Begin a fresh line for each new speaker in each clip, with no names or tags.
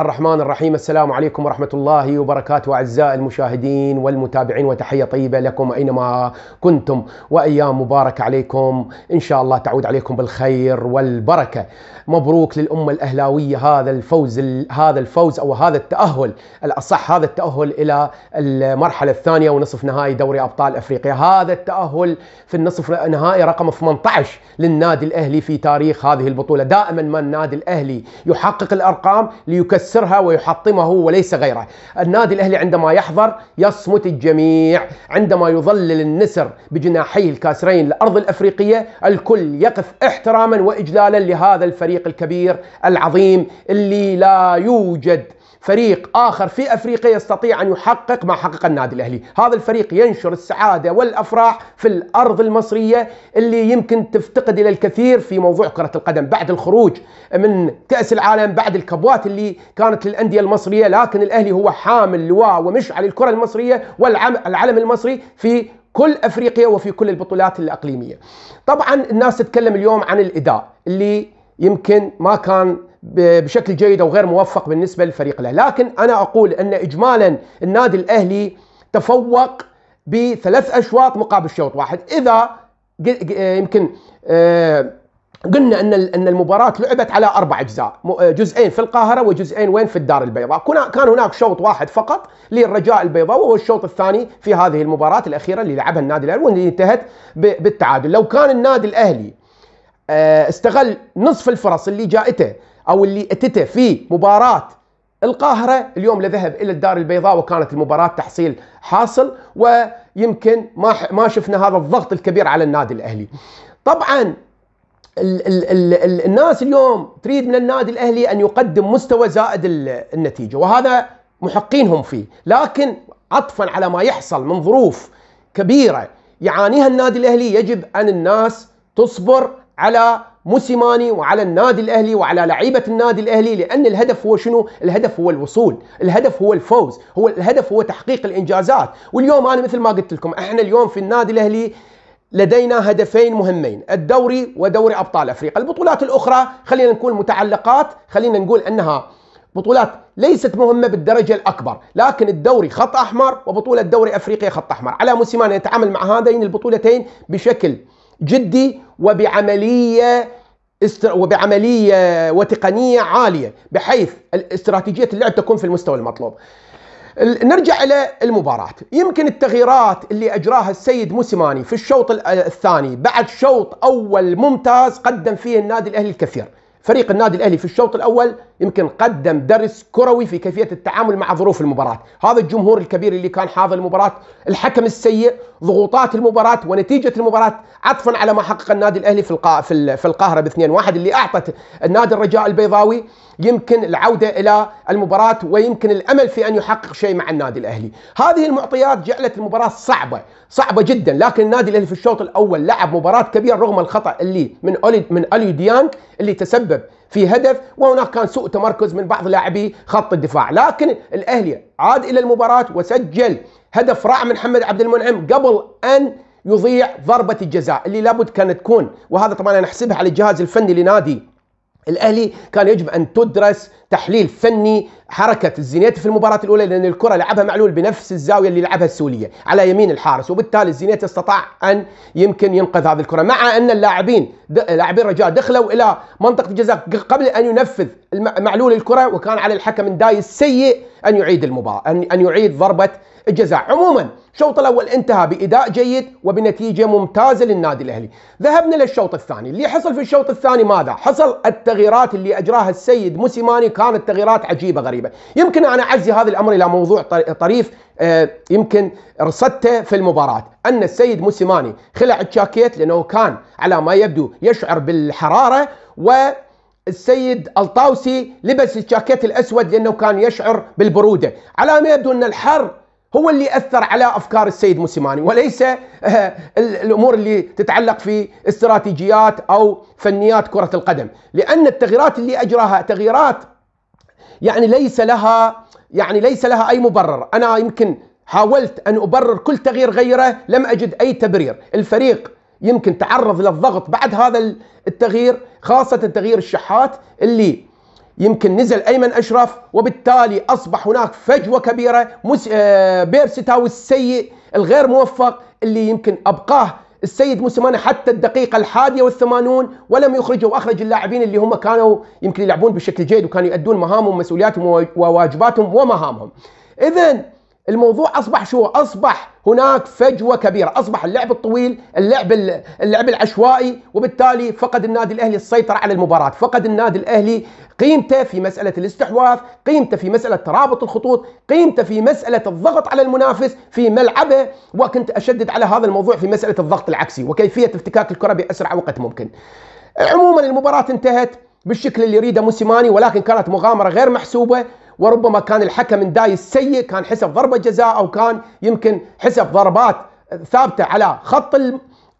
الرحمن الرحيم السلام عليكم ورحمة الله وبركاته أعزائي المشاهدين والمتابعين وتحية طيبة لكم أينما كنتم وأيام مباركة عليكم إن شاء الله تعود عليكم بالخير والبركة مبروك للأمة الأهلاوية هذا الفوز هذا الفوز أو هذا التأهل الأصح هذا التأهل إلى المرحلة الثانية ونصف نهائي دوري أبطال أفريقيا هذا التأهل في النصف النهائي رقم 18 للنادي الأهلي في تاريخ هذه البطولة دائما ما النادي الأهلي يحقق الأرقام ليكسر ييسرها ويحطمه وليس غيره النادي الأهلي عندما يحضر يصمت الجميع عندما يظلل النسر بجناحيه الكاسرين الأرض الأفريقية الكل يقف احتراما وإجلالا لهذا الفريق الكبير العظيم اللي لا يوجد فريق آخر في أفريقيا يستطيع أن يحقق ما حقق النادي الأهلي هذا الفريق ينشر السعادة والأفراح في الأرض المصرية اللي يمكن تفتقد إلى الكثير في موضوع كرة القدم بعد الخروج من كأس العالم بعد الكبوات اللي كانت للأندية المصرية لكن الأهلي هو حامل لواء ومشعل الكرة المصرية والعلم المصري في كل أفريقيا وفي كل البطولات الأقليمية طبعا الناس تتكلم اليوم عن الإداء اللي يمكن ما كان بشكل جيد او غير موفق بالنسبه للفريق له، لكن انا اقول ان اجمالا النادي الاهلي تفوق بثلاث اشواط مقابل شوط واحد، اذا يمكن آه، قلنا ان ان المباراه لعبت على اربع اجزاء، آه، جزئين في القاهره وجزئين وين في الدار البيضاء، كان هناك شوط واحد فقط للرجاء البيضاء وهو الشوط الثاني في هذه المباراه الاخيره اللي لعبها النادي الاهلي واللي انتهت بالتعادل، لو كان النادي الاهلي آه، استغل نصف الفرص اللي جائته او اللي اتته في مباراه القاهرة اليوم لذهب إلى الدار البيضاء وكانت المباراة تحصيل حاصل ويمكن ما ما شفنا هذا الضغط الكبير على النادي الأهلي. طبعا ال ال ال ال الناس اليوم تريد من النادي الأهلي أن يقدم مستوى زائد النتيجة وهذا محقينهم فيه، لكن عطفا على ما يحصل من ظروف كبيرة يعانيها النادي الأهلي يجب أن الناس تصبر على موسيماني وعلى النادي الاهلي وعلى لعيبه النادي الاهلي لان الهدف هو شنو؟ الهدف هو الوصول، الهدف هو الفوز، هو الهدف هو تحقيق الانجازات، واليوم انا مثل ما قلت لكم احنا اليوم في النادي الاهلي لدينا هدفين مهمين الدوري ودوري ابطال افريقيا، البطولات الاخرى خلينا نقول متعلقات، خلينا نقول انها بطولات ليست مهمة بالدرجة الأكبر لكن الدوري خط أحمر وبطولة دوري أفريقيا خط أحمر على موسيمان يتعامل مع هذين البطولتين بشكل جدي وبعملية وبعملية وتقنية عالية بحيث استراتيجية اللعب تكون في المستوى المطلوب نرجع إلى المباراة يمكن التغييرات اللي أجراها السيد موسيماني في الشوط الثاني بعد شوط أول ممتاز قدم فيه النادي الأهلي الكثير فريق النادي الأهلي في الشوط الأول يمكن قدم درس كروي في كيفيه التعامل مع ظروف المباراه، هذا الجمهور الكبير اللي كان حاضر المباراه، الحكم السيء، ضغوطات المباراه ونتيجه المباراه، عطفا على ما حقق النادي الاهلي في القا... في القاهره ب 2-1 اللي اعطت النادي الرجاء البيضاوي يمكن العوده الى المباراه ويمكن الامل في ان يحقق شيء مع النادي الاهلي، هذه المعطيات جعلت المباراه صعبه، صعبه جدا، لكن النادي الاهلي في الشوط الاول لعب مباراه كبيره رغم الخطا اللي من أولي... من أولي ديانج اللي تسبب في هدف وهناك كان سوء تمركز من بعض لاعبي خط الدفاع لكن الأهلي عاد إلى المباراة وسجل هدف رائع من محمد عبد المنعم قبل أن يضيع ضربة الجزاء اللي لابد كانت تكون وهذا طبعا أنا أحسبها على الجهاز الفني لنادي الاهلي كان يجب ان تدرس تحليل فني حركه الزينيتي في المباراه الاولى لان الكره لعبها معلول بنفس الزاويه اللي لعبها السوليه على يمين الحارس وبالتالي الزينيتي استطاع ان يمكن ينقذ هذه الكره مع ان اللاعبين لاعبي الرجاء دخلوا الى منطقه الجزاء قبل ان ينفذ معلول الكره وكان على الحكم دايس سيء أن يعيد المباراة أن يعيد ضربة الجزاء عموما الشوط الأول انتهى بإداء جيد وبنتيجة ممتازة للنادي الأهلي ذهبنا للشوط الثاني اللي حصل في الشوط الثاني ماذا حصل التغييرات اللي أجراها السيد موسيماني كانت تغييرات عجيبة غريبة يمكن أنا أعزي هذا الأمر إلى موضوع طريف آه، يمكن رصدته في المباراة أن السيد موسيماني خلع الجاكيت لأنه كان على ما يبدو يشعر بالحرارة و السيد الطاوسي لبس الجاكيت الأسود لأنه كان يشعر بالبرودة على ما يبدو أن الحر هو اللي أثر على أفكار السيد موسيماني وليس آه، الأمور اللي تتعلق في استراتيجيات أو فنيات كرة القدم لأن التغييرات اللي أجراها تغييرات يعني ليس لها يعني ليس لها أي مبرر أنا يمكن حاولت أن أبرر كل تغيير غيره لم أجد أي تبرير الفريق يمكن تعرض للضغط بعد هذا التغيير خاصة تغيير الشحات اللي يمكن نزل أيمن أشرف وبالتالي أصبح هناك فجوة كبيرة آه، بيرستاو السيء الغير موفق اللي يمكن أبقاه السيد موسيماني حتى الدقيقة الحادية والثمانون ولم يخرجه وأخرج اللاعبين اللي هم كانوا يمكن يلعبون بشكل جيد وكانوا يؤدون مهامهم ومسؤولياتهم وواجباتهم ومهامهم إذا الموضوع اصبح شو؟ اصبح هناك فجوه كبيره، اصبح اللعب الطويل، اللعب اللعب العشوائي، وبالتالي فقد النادي الاهلي السيطره على المباراه، فقد النادي الاهلي قيمته في مساله الاستحواذ، قيمته في مساله ترابط الخطوط، قيمته في مساله الضغط على المنافس في ملعبه، وكنت اشدد على هذا الموضوع في مساله الضغط العكسي وكيفيه افتكاك الكره باسرع وقت ممكن. عموما المباراه انتهت بالشكل اللي يريده موسيماني ولكن كانت مغامره غير محسوبه وربما كان الحكم دايس السيء كان حسب ضربة جزاء أو كان يمكن حسب ضربات ثابتة على خط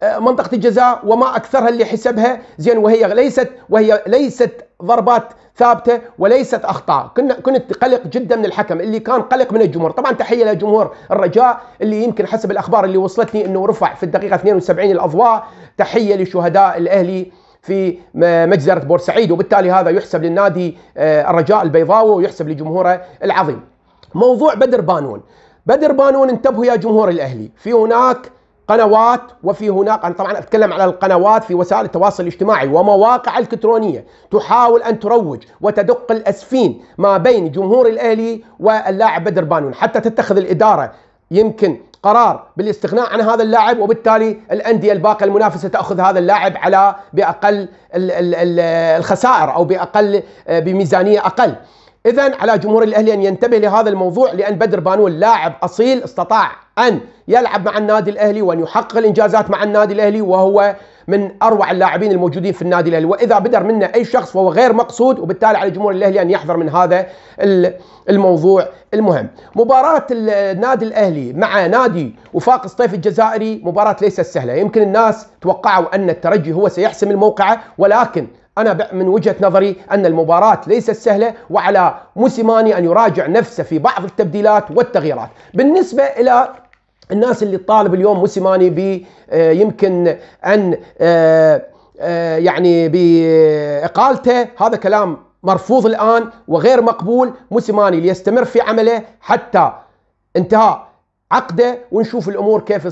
آه، منطقة الجزاء وما أكثرها اللي حسبها زين وهي ليست وهي ليست ضربات ثابته وليست اخطاء، كنا كنت قلق جدا من الحكم اللي كان قلق من الجمهور، طبعا تحيه لجمهور الرجاء اللي يمكن حسب الاخبار اللي وصلتني انه رفع في الدقيقه 72 الاضواء، تحيه لشهداء الاهلي في مجزرة بورسعيد وبالتالي هذا يحسب للنادي آه، الرجاء البيضاوي ويحسب لجمهوره العظيم موضوع بدر بانون بدر بانون انتبهوا يا جمهور الأهلي في هناك قنوات وفي هناك أنا طبعا أتكلم على القنوات في وسائل التواصل الاجتماعي ومواقع الكترونية تحاول أن تروج وتدق الأسفين ما بين جمهور الأهلي واللاعب بدر بانون حتى تتخذ الإدارة يمكن قرار بالاستغناء عن هذا اللاعب وبالتالي الانديه الباقيه المنافسه تاخذ هذا اللاعب على باقل الخسائر او باقل آه، بميزانيه اقل إذا على جمهور الأهلي أن ينتبه لهذا الموضوع لأن بدر بانون لاعب أصيل استطاع أن يلعب مع النادي الأهلي وأن يحقق الإنجازات مع النادي الأهلي وهو من أروع اللاعبين الموجودين في النادي الأهلي وإذا بدر منه أي شخص فهو غير مقصود وبالتالي على جمهور الأهلي أن يحذر من هذا الموضوع المهم مباراة النادي الأهلي مع نادي وفاق الصيف الجزائري مباراة ليست سهلة يمكن الناس توقعوا أن الترجي هو سيحسم الموقعة ولكن أنا من وجهة نظري أن المباراة ليست سهلة وعلى موسيماني أن يراجع نفسه في بعض التبديلات والتغييرات بالنسبة إلى الناس اللي تطالب اليوم موسيماني ب آه، يمكن أن آه، آه، يعني بإقالته هذا كلام مرفوض الآن وغير مقبول موسيماني ليستمر في عمله حتى انتهاء عقده ونشوف الأمور كيف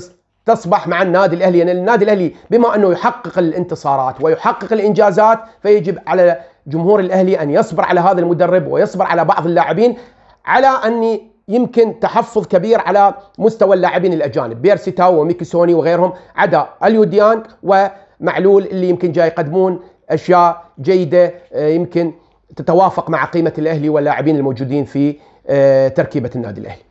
تصبح مع النادي الاهلي لان يعني النادي الاهلي بما انه يحقق الانتصارات ويحقق الانجازات فيجب على جمهور الاهلي ان يصبر على هذا المدرب ويصبر على بعض اللاعبين على ان يمكن تحفظ كبير على مستوى اللاعبين الاجانب بيرسيتاو وميكسوني وغيرهم عدا ديانج ومعلول اللي يمكن جاي يقدمون اشياء جيده آه، يمكن تتوافق مع قيمه الاهلي واللاعبين الموجودين في آه، تركيبه النادي الاهلي